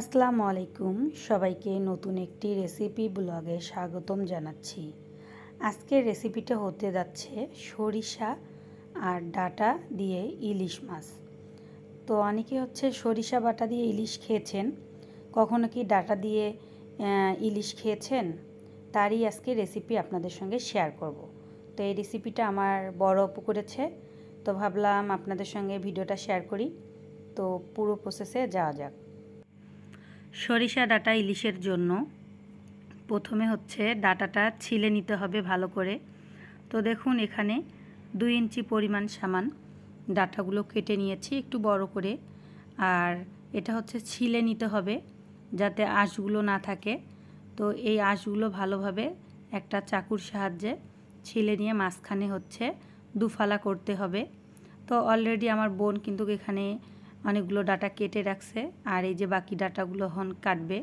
আসসালামু আলাইকুম সবাইকে নতুন একটি রেসিপি ব্লগে স্বাগতম জানাচ্ছি আজকের রেসিপিটা হতে যাচ্ছে সরিষা আর ডাটা দিয়ে ইলিশ মাছ তো অনেকে হচ্ছে সরিষা বাটা দিয়ে ইলিশ খেয়েছেন কখনো কি ডাটা দিয়ে ইলিশ খেয়েছেন তারই আজকে রেসিপি আপনাদের সঙ্গে শেয়ার করব। তো এই রেসিপিটা আমার বড় অপু করেছে তো ভাবলাম আপনাদের সঙ্গে ভিডিওটা শেয়ার করি তো পুরো প্রসেসে যাওয়া যাক সরিষা ডাটা ইলিশের জন্য প্রথমে হচ্ছে ডাটাটা ছিলে নিতে হবে ভালো করে তো দেখুন এখানে দুই ইঞ্চি পরিমাণ সামান ডাটাগুলো কেটে নিয়েছি একটু বড় করে আর এটা হচ্ছে ছিলে নিতে হবে যাতে আঁশগুলো না থাকে তো এই আঁশগুলো ভালোভাবে একটা চাকুর সাহায্যে ছিলে নিয়ে মাঝখানে হচ্ছে দুফালা করতে হবে তো অলরেডি আমার বোন কিন্তু এখানে অনেকগুলো ডাটা কেটে রাখছে আর এই যে বাকি ডাটাগুলো হন কাটবে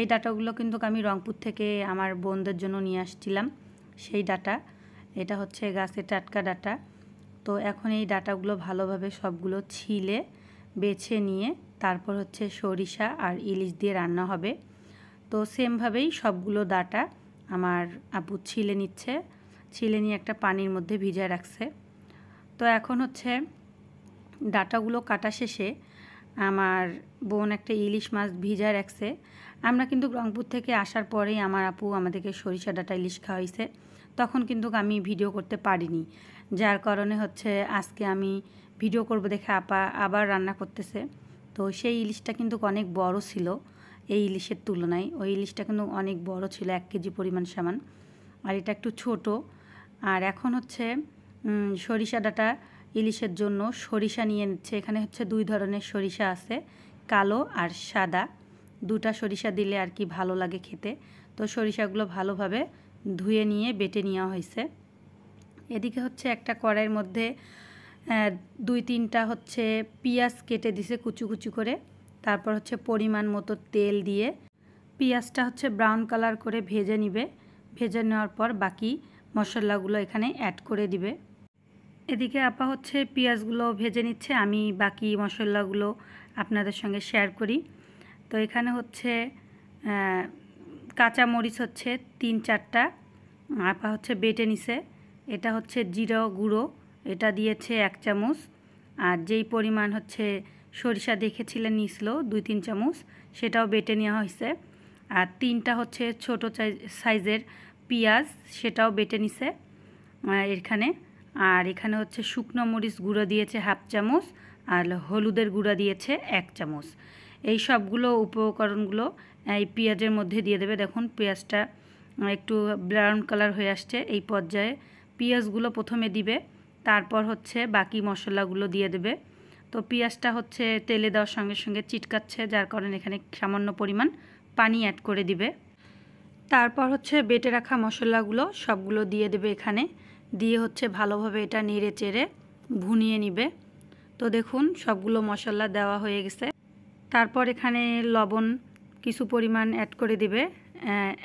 এই ডাটাগুলো কিন্তু আমি রংপুর থেকে আমার বোনদের জন্য নিয়ে আসছিলাম সেই ডাটা এটা হচ্ছে গাছের টাটকা ডাটা তো এখন এই ডাটাগুলো ভালোভাবে সবগুলো ছিলে বেছে নিয়ে তারপর হচ্ছে সরিষা আর ইলিশ দিয়ে রান্না হবে তো সেমভাবেই সবগুলো ডাটা আমার আপু ছিলে নিচ্ছে ছিলে নিয়ে একটা পানির মধ্যে ভিজায় রাখছে তো এখন হচ্ছে ডাটাগুলো কাটা শেষে আমার বোন একটা ইলিশ মাছ ভিজা রাখছে আমরা কিন্তু রংপুর থেকে আসার পরেই আমার আপু আমাদেরকে সরিষা ডাটা ইলিশ খাওয়াইছে তখন কিন্তু আমি ভিডিও করতে পারিনি যার কারণে হচ্ছে আজকে আমি ভিডিও করব দেখে আপা আবার রান্না করতেছে তো সেই ইলিশটা কিন্তু অনেক বড় ছিল এই ইলিশের তুলনায় ওই ইলিশটা কিন্তু অনেক বড় ছিল এক কেজি পরিমাণ সামান আর এটা একটু ছোট আর এখন হচ্ছে সরিষা ডাটা ইলিশের জন্য সরিষা নিয়ে নিচ্ছে এখানে হচ্ছে দুই ধরনের সরিষা আছে কালো আর সাদা দুটা সরিষা দিলে আর কি ভালো লাগে খেতে তো সরিষাগুলো ভালোভাবে ধুয়ে নিয়ে বেটে নেওয়া হয়েছে এদিকে হচ্ছে একটা কড়াইয়ের মধ্যে দুই তিনটা হচ্ছে পেঁয়াজ কেটে দিছে কুচু কুচু করে তারপর হচ্ছে পরিমাণ মতো তেল দিয়ে পেঁয়াজটা হচ্ছে ব্রাউন কালার করে ভেজে নিবে ভেজে নেওয়ার পর বাকি মশলাগুলো এখানে অ্যাড করে দিবে এদিকে আপা হচ্ছে পেঁয়াজগুলো ভেজে নিচ্ছে আমি বাকি মশলাগুলো আপনাদের সঙ্গে শেয়ার করি তো এখানে হচ্ছে কাঁচা মরিচ হচ্ছে তিন চারটা আপা হচ্ছে বেটে নিছে এটা হচ্ছে জিরো গুঁড়ো এটা দিয়েছে এক চামচ আর যেই পরিমাণ হচ্ছে সরিষা দেখেছিলেন নিছিল দুই তিন চামচ সেটাও বেটে নেওয়া হয়েছে আর তিনটা হচ্ছে ছোট সাইজের পেঁয়াজ সেটাও বেটে নিছে এখানে আর এখানে হচ্ছে শুকনো মরিচ গুঁড়ো দিয়েছে হাফ চামচ আর হলুদের গুঁড়া দিয়েছে এক চামচ এই সবগুলো উপকরণগুলো এই পেঁয়াজের মধ্যে দিয়ে দেবে দেখুন পেঁয়াজটা একটু ব্রাউন কালার হয়ে আসছে এই পর্যায়ে পেঁয়াজগুলো প্রথমে দিবে তারপর হচ্ছে বাকি মশলাগুলো দিয়ে দেবে তো পেঁয়াজটা হচ্ছে তেলে দেওয়ার সঙ্গে সঙ্গে চিটকাচ্ছে যার কারণে এখানে সামান্য পরিমাণ পানি অ্যাড করে দিবে তারপর হচ্ছে বেটে রাখা মশলাগুলো সবগুলো দিয়ে দেবে এখানে দিয়ে হচ্ছে ভালোভাবে এটা নেড়ে চেড়ে ভুনিয়ে নিবে তো দেখুন সবগুলো মশলা দেওয়া হয়ে গেছে তারপর এখানে লবণ কিছু পরিমাণ অ্যাড করে দিবে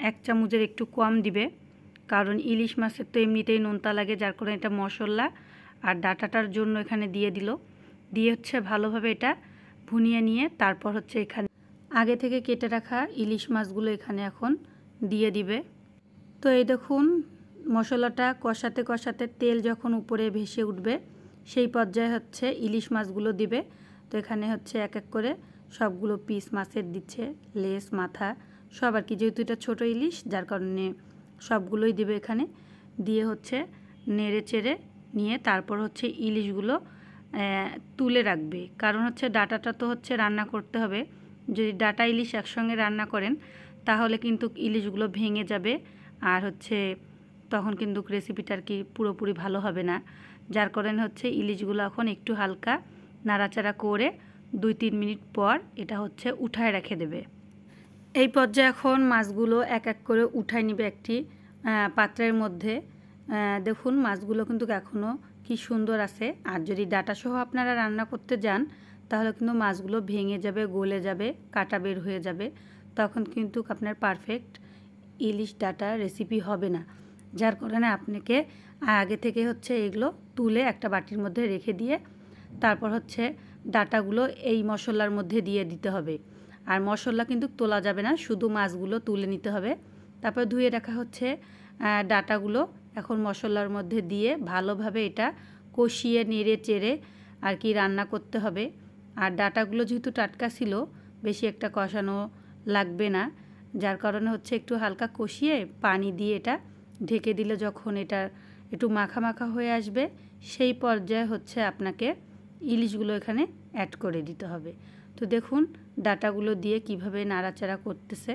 এক চামচের একটু কম দিবে কারণ ইলিশ মাছের তো এমনিতেই নোনতা লাগে যার কারণে এটা মশলা আর ডাটাটার জন্য এখানে দিয়ে দিল দিয়ে হচ্ছে ভালোভাবে এটা ভুনিয়ে নিয়ে তারপর হচ্ছে এখানে আগে থেকে কেটে রাখা ইলিশ মাছগুলো এখানে এখন দিয়ে দিবে তো এই দেখুন মশলাটা কষাতে কষাতে তেল যখন উপরে ভেসে উঠবে সেই পর্যায়ে হচ্ছে ইলিশ মাছগুলো দিবে তো এখানে হচ্ছে এক এক করে সবগুলো পিস মাছের দিচ্ছে লেস মাথা সব আর কি যেহেতু এটা ছোটো ইলিশ যার কারণে সবগুলোই দিবে এখানে দিয়ে হচ্ছে নেড়ে চেড়ে নিয়ে তারপর হচ্ছে ইলিশগুলো তুলে রাখবে কারণ হচ্ছে ডাটাটা তো হচ্ছে রান্না করতে হবে যদি ডাটা ইলিশ একসঙ্গে রান্না করেন তাহলে কিন্তু ইলিশগুলো ভেঙে যাবে আর হচ্ছে তখন কিন্তু রেসিপিটার কি পুরোপুরি ভালো হবে না যার কারণে হচ্ছে ইলিশগুলো এখন একটু হালকা নাড়াচাড়া করে দুই তিন মিনিট পর এটা হচ্ছে উঠায় রেখে দেবে এই পর্যায়ে এখন মাছগুলো এক এক করে উঠায় নিবে একটি পাত্রের মধ্যে দেখুন মাছগুলো কিন্তু এখনও কি সুন্দর আছে আর যদি ডাটা সহ আপনারা রান্না করতে যান তাহলে কিন্তু মাছগুলো ভেঙে যাবে গলে যাবে কাটা বের হয়ে যাবে তখন কিন্তু আপনার পারফেক্ট ইলিশ ডাটা রেসিপি হবে না যার কারণে আপনাকে আগে থেকে হচ্ছে এগুলো তুলে একটা বাটির মধ্যে রেখে দিয়ে তারপর হচ্ছে ডাটাগুলো এই মশলার মধ্যে দিয়ে দিতে হবে আর মশলা কিন্তু তোলা যাবে না শুধু মাছগুলো তুলে নিতে হবে তারপর ধুয়ে রাখা হচ্ছে ডাটাগুলো এখন মশলার মধ্যে দিয়ে ভালোভাবে এটা কষিয়ে নেড়ে চেড়ে আর কি রান্না করতে হবে আর ডাটাগুলো যেহেতু টাটকা ছিল বেশি একটা কষানো লাগবে না যার কারণে হচ্ছে একটু হালকা কষিয়ে পানি দিয়ে এটা ঢেকে দিলে যখন এটা একটু মাখা মাখা হয়ে আসবে সেই পর্যায়ে হচ্ছে আপনাকে ইলিশগুলো এখানে অ্যাড করে দিতে হবে তো দেখুন ডাটাগুলো দিয়ে কিভাবে নাড়াচাড়া করতেছে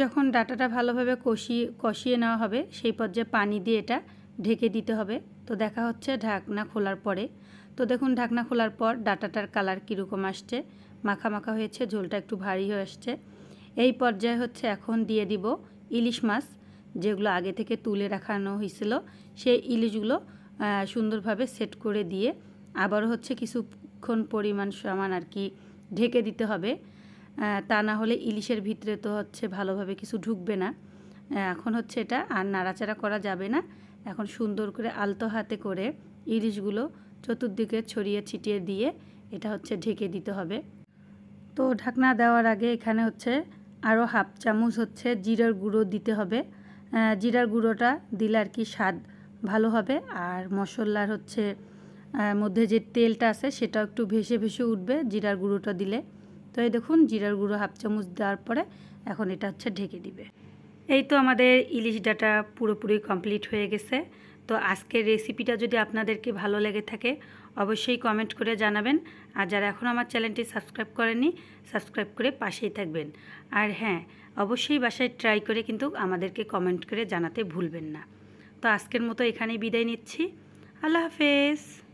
যখন ডাটাটা ভালোভাবে কষিয়ে কষিয়ে নেওয়া হবে সেই পর্যায়ে পানি দিয়ে এটা ঢেকে দিতে হবে তো দেখা হচ্ছে ঢাকনা খোলার পরে তো দেখুন ঢাকনা খোলার পর ডাটাটার কালার কীরকম আসছে মাখা মাখা হয়েছে ঝোলটা একটু ভারী হয়ে আসছে এই পর্যায়ে হচ্ছে এখন দিয়ে দিব ইলিশ মাছ যেগুলো আগে থেকে তুলে রাখানো হয়েছিল সেই ইলিশগুলো সুন্দরভাবে সেট করে দিয়ে আবার হচ্ছে কিছুক্ষণ পরিমাণ সমান আর কি ঢেকে দিতে হবে তা না হলে ইলিশের ভিতরে তো হচ্ছে ভালোভাবে কিছু ঢুকবে না এখন হচ্ছে এটা আর নাড়াচাড়া করা যাবে না এখন সুন্দর করে আলতো হাতে করে ইলিশগুলো চতুর্দিকে ছড়িয়ে ছিটিয়ে দিয়ে এটা হচ্ছে ঢেকে দিতে হবে তো ঢাকনা দেওয়ার আগে এখানে হচ্ছে আরও হাফ চামচ হচ্ছে জিরার গুঁড়ো দিতে হবে জিরার গুঁড়োটা দিলে আর কি স্বাদ ভালো হবে আর মশলার হচ্ছে মধ্যে যে তেলটা আছে সেটা একটু ভেসে ভেসে উঠবে জিরার গুঁড়োটা দিলে তো এই দেখুন জিরার গুঁড়ো হাফ চামচ দেওয়ার পরে এখন এটা হচ্ছে ঢেকে দিবে এই তো আমাদের ইলিশ ডাটা পুরোপুরি কমপ্লিট হয়ে গেছে তো আজকের রেসিপিটা যদি আপনাদেরকে ভালো লেগে থাকে অবশ্যই কমেন্ট করে জানাবেন আর যারা এখন আমার চ্যানেলটি সাবস্ক্রাইব করেনি সাবস্ক্রাইব করে পাশেই থাকবেন আর হ্যাঁ অবশ্যই বাসায় ট্রাই করে কিন্তু আমাদেরকে কমেন্ট করে জানাতে ভুলবেন না তো আজকের মতো এখানেই বিদায় নিচ্ছি আল্লাহ হাফেজ